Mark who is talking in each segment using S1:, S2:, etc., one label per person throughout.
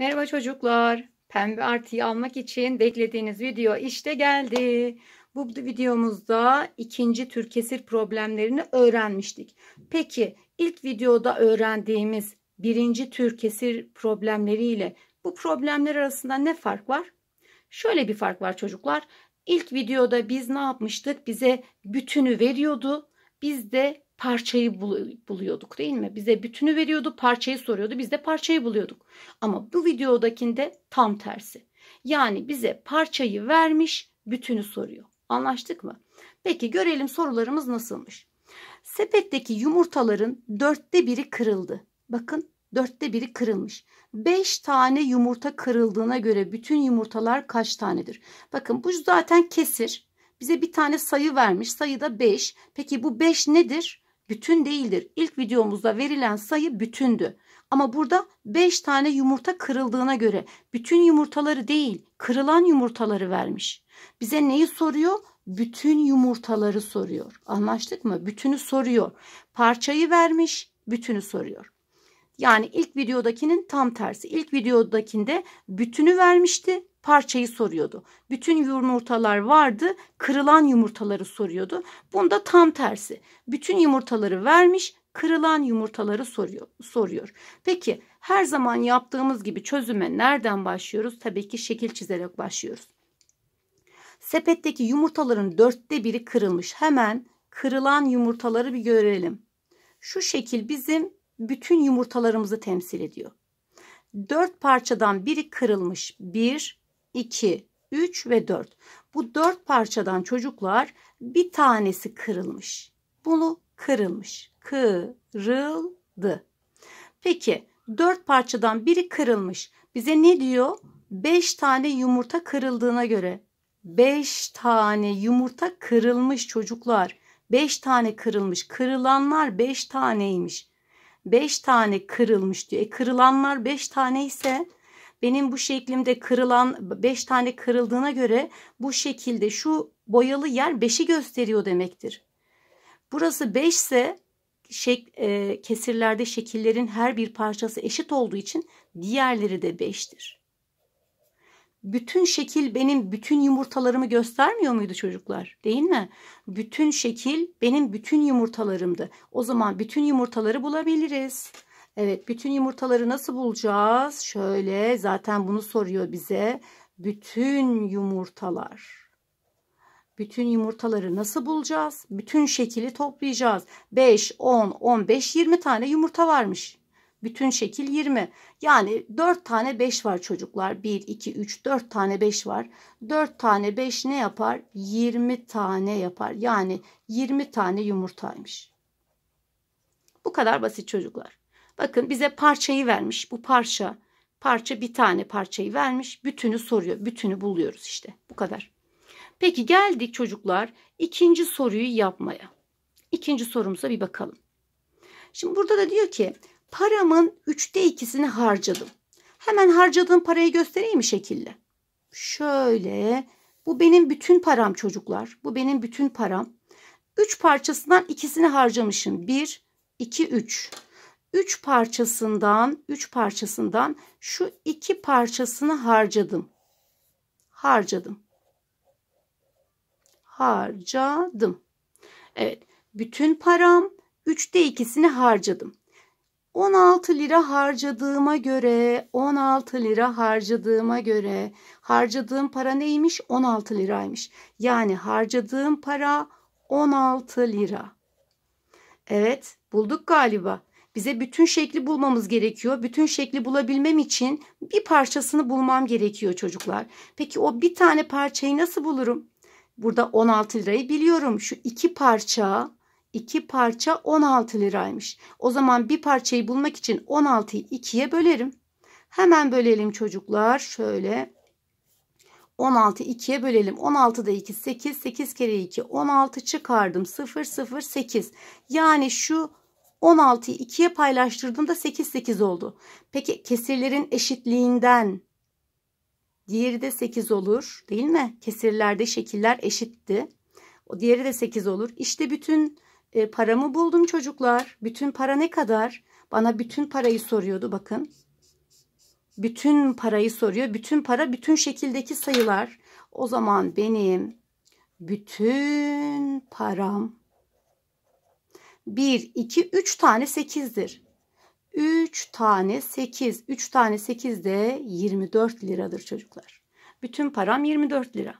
S1: Merhaba çocuklar. Pembe artıyı almak için beklediğiniz video işte geldi. Bu videomuzda ikinci tür kesir problemlerini öğrenmiştik. Peki ilk videoda öğrendiğimiz birinci tür kesir problemleriyle bu problemler arasında ne fark var? Şöyle bir fark var çocuklar. İlk videoda biz ne yapmıştık? Bize bütünü veriyordu. Biz de parçayı bul buluyorduk değil mi? Bize bütünü veriyordu, parçayı soruyordu, biz de parçayı buluyorduk. Ama bu videodakinde tam tersi. Yani bize parçayı vermiş, bütünü soruyor. Anlaştık mı? Peki görelim sorularımız nasılmış. Sepetteki yumurtaların dörtte biri kırıldı. Bakın dörtte biri kırılmış. Beş tane yumurta kırıldığına göre bütün yumurtalar kaç tanedir? Bakın bu zaten kesir. Bize bir tane sayı vermiş. Sayı da beş. Peki bu beş nedir? bütün değildir. İlk videomuzda verilen sayı bütündü. Ama burada 5 tane yumurta kırıldığına göre bütün yumurtaları değil kırılan yumurtaları vermiş. Bize neyi soruyor? Bütün yumurtaları soruyor. Anlaştık mı? Bütünü soruyor. Parçayı vermiş, bütünü soruyor. Yani ilk videodakinin tam tersi. İlk videodakinde bütünü vermişti parçayı soruyordu. Bütün yumurtalar vardı, kırılan yumurtaları soruyordu. Bunda tam tersi. Bütün yumurtaları vermiş, kırılan yumurtaları soruyor. soruyor. Peki her zaman yaptığımız gibi çözüme nereden başlıyoruz? Tabii ki şekil çizerek başlıyoruz. Sepetteki yumurtaların dörtte biri kırılmış. Hemen kırılan yumurtaları bir görelim. Şu şekil bizim bütün yumurtalarımızı temsil ediyor. Dört parçadan biri kırılmış. Bir, 2, 3 ve 4. Bu 4 parçadan çocuklar bir tanesi kırılmış. Bunu kırılmış. Kırıldı. Peki 4 parçadan biri kırılmış. Bize ne diyor? 5 tane yumurta kırıldığına göre. 5 tane yumurta kırılmış çocuklar. 5 tane kırılmış. Kırılanlar 5 taneymiş. 5 tane kırılmış diyor. E kırılanlar 5 tane ise benim bu şeklimde kırılan 5 tane kırıldığına göre bu şekilde şu boyalı yer 5'i gösteriyor demektir. Burası 5 ise şek, e, kesirlerde şekillerin her bir parçası eşit olduğu için diğerleri de 5'tir. Bütün şekil benim bütün yumurtalarımı göstermiyor muydu çocuklar? Değil mi? Bütün şekil benim bütün yumurtalarımdı. O zaman bütün yumurtaları bulabiliriz. Evet bütün yumurtaları nasıl bulacağız? Şöyle zaten bunu soruyor bize. Bütün yumurtalar. Bütün yumurtaları nasıl bulacağız? Bütün şekili toplayacağız. 5, 10, 15, 20 tane yumurta varmış. Bütün şekil 20. Yani 4 tane 5 var çocuklar. 1, 2, 3, 4 tane 5 var. 4 tane 5 ne yapar? 20 tane yapar. Yani 20 tane yumurtaymış. Bu kadar basit çocuklar. Bakın bize parçayı vermiş. Bu parça parça bir tane parçayı vermiş. Bütünü soruyor. Bütünü buluyoruz işte. Bu kadar. Peki geldik çocuklar ikinci soruyu yapmaya. İkinci sorumuza bir bakalım. Şimdi burada da diyor ki paramın üçte ikisini harcadım. Hemen harcadığım parayı göstereyim mi şekilde? Şöyle bu benim bütün param çocuklar. Bu benim bütün param. Üç parçasından ikisini harcamışım. Bir, iki, üç. 3 parçasından 3 parçasından şu iki parçasını harcadım. Harcadım. Harcadım. Evet, bütün param 3'te ikisini harcadım. 16 lira harcadığıma göre 16 lira harcadığıma göre harcadığım para neymiş 16 liraymış yani harcadığım para 16 lira evet bulduk galiba bize bütün şekli bulmamız gerekiyor. Bütün şekli bulabilmem için bir parçasını bulmam gerekiyor çocuklar. Peki o bir tane parçayı nasıl bulurum? Burada 16 lirayı biliyorum. Şu iki parça, iki parça 16 liraymış. O zaman bir parçayı bulmak için 16'yı ikiye bölerim. Hemen bölelim çocuklar. Şöyle 16 2'ye bölelim. 16 da 2 8. 8 kere 2 16 çıkardım. 0 0 8. Yani şu 16'yı 2'ye paylaştırdığımda 8 8 oldu. Peki kesirlerin eşitliğinden diğeri de 8 olur değil mi? Kesirlerde şekiller eşitti. O diğeri de 8 olur. İşte bütün e, paramı buldum çocuklar. Bütün para ne kadar? Bana bütün parayı soruyordu bakın. Bütün parayı soruyor. Bütün para bütün şekildeki sayılar. O zaman benim bütün param 1, 2, 3 tane 8'dir. 3 tane 8. 3 tane 8 de 24 liradır çocuklar. Bütün param 24 lira.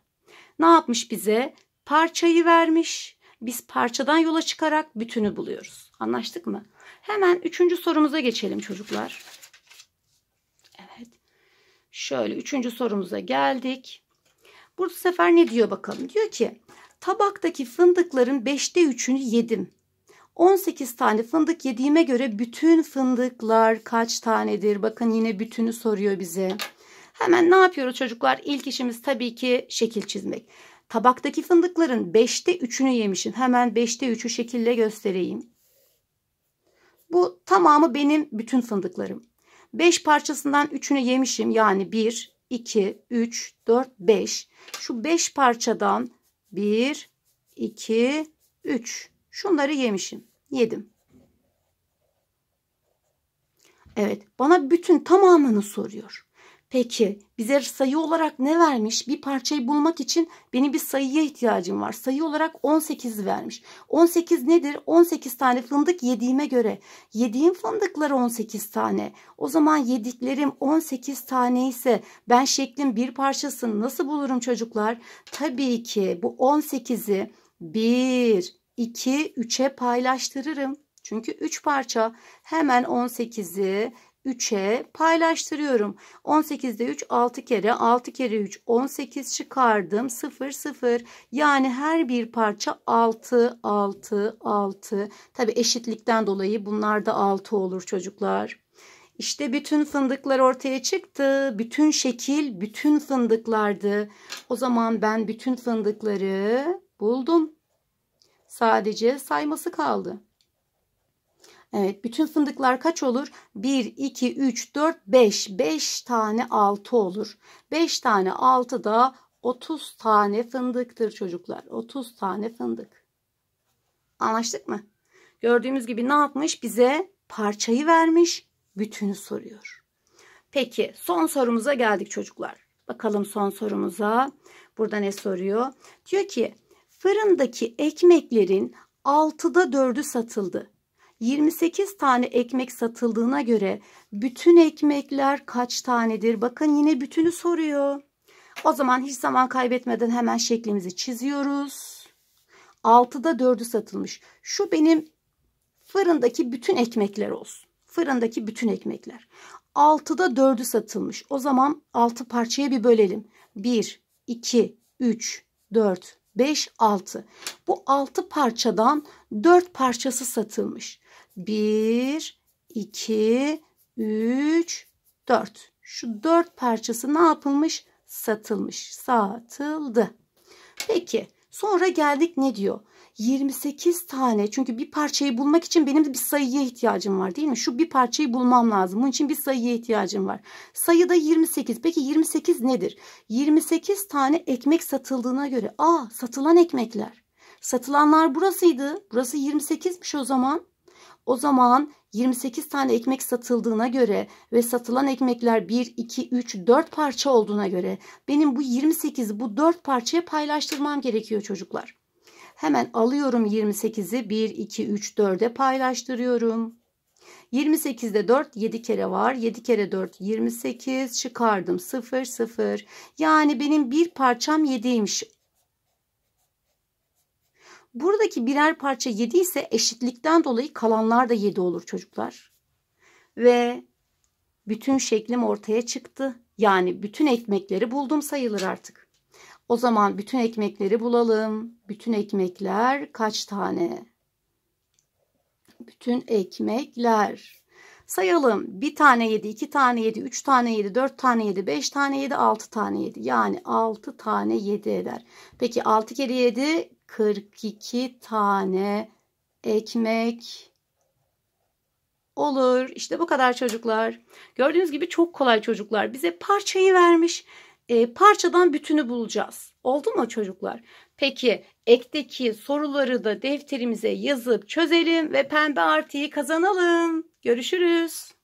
S1: Ne yapmış bize? Parçayı vermiş. Biz parçadan yola çıkarak bütünü buluyoruz. Anlaştık mı? Hemen üçüncü sorumuza geçelim çocuklar. Evet. Şöyle üçüncü sorumuza geldik. Burada sefer ne diyor bakalım? Diyor ki tabaktaki fındıkların beşte üçünü yedim. 18 tane fındık yediğime göre bütün fındıklar kaç tanedir? Bakın yine bütünü soruyor bize. Hemen ne yapıyoruz çocuklar? İlk işimiz tabii ki şekil çizmek. Tabaktaki fındıkların 5'te 3'ünü yemişim. Hemen 5'te 3'ü şekille göstereyim. Bu tamamı benim bütün fındıklarım. 5 parçasından 3'ünü yemişim. Yani 1, 2, 3, 4, 5. Şu 5 parçadan 1, 2, 3. Şunları yemişim. Yedim. Evet bana bütün tamamını soruyor. Peki bize sayı olarak ne vermiş? Bir parçayı bulmak için benim bir sayıya ihtiyacım var. Sayı olarak 18 vermiş. 18 nedir? 18 tane fındık yediğime göre. Yediğim fındıkları 18 tane. O zaman yediklerim 18 tane ise ben şeklin bir parçasını nasıl bulurum çocuklar? Tabii ki bu 18'i 1, 2, 3'e paylaştırırım. Çünkü 3 parça. Hemen 18'i 3'e paylaştırıyorum. 18'de 3 6 kere 6 kere 3 18 çıkardım 0 0 yani her bir parça 6 6 6 tabi eşitlikten dolayı bunlar da 6 olur çocuklar. İşte bütün fındıklar ortaya çıktı. Bütün şekil bütün fındıklardı. O zaman ben bütün fındıkları buldum. Sadece sayması kaldı. Evet bütün fındıklar kaç olur? 1, 2, 3, 4, 5. 5 tane 6 olur. 5 tane 6 da 30 tane fındıktır çocuklar. 30 tane fındık. Anlaştık mı? Gördüğümüz gibi ne yapmış? Bize parçayı vermiş, bütünü soruyor. Peki son sorumuza geldik çocuklar. Bakalım son sorumuza. Burada ne soruyor? Diyor ki Fırındaki ekmeklerin 6'da 4'ü satıldı. 28 tane ekmek satıldığına göre bütün ekmekler kaç tanedir? Bakın yine bütünü soruyor. O zaman hiç zaman kaybetmeden hemen şeklimizi çiziyoruz. 6'da 4'ü satılmış. Şu benim fırındaki bütün ekmekler olsun. Fırındaki bütün ekmekler. 6'da 4'ü satılmış. O zaman 6 parçaya bir bölelim. 1, 2, 3, 4, 5, 6. Bu 6 parçadan 4 parçası satılmış. 1, 2, 3, 4. Şu 4 parçası ne yapılmış? Satılmış. Satıldı. Peki sonra geldik ne diyor? 28 tane çünkü bir parçayı bulmak için benim de bir sayıya ihtiyacım var değil mi? Şu bir parçayı bulmam lazım. Bunun için bir sayıya ihtiyacım var. Sayı da 28. Peki 28 nedir? 28 tane ekmek satıldığına göre. Aa satılan ekmekler. Satılanlar burasıydı. Burası 28'miş o zaman. O zaman 28 tane ekmek satıldığına göre ve satılan ekmekler 1, 2, 3, 4 parça olduğuna göre benim bu 28'i bu 4 parçaya paylaştırmam gerekiyor çocuklar. Hemen alıyorum 28'i 1, 2, 3, 4'e paylaştırıyorum. 28'de 4 7 kere var. 7 kere 4 28 çıkardım 0 0. Yani benim bir parçam 7'ymiş. Buradaki birer parça 7 ise eşitlikten dolayı kalanlar da 7 olur çocuklar. Ve bütün şeklim ortaya çıktı. Yani bütün ekmekleri buldum sayılır artık. O zaman bütün ekmekleri bulalım. Bütün ekmekler kaç tane? Bütün ekmekler. Sayalım. Bir tane yedi, iki tane yedi, üç tane yedi, dört tane yedi, beş tane yedi, altı tane yedi. Yani altı tane yedi eder. Peki altı kere yedi, kırk iki tane ekmek olur. İşte bu kadar çocuklar. Gördüğünüz gibi çok kolay çocuklar. Bize parçayı vermiş e, parçadan bütünü bulacağız. Oldu mu çocuklar? Peki ekteki soruları da defterimize yazıp çözelim ve pembe artıyı kazanalım. Görüşürüz.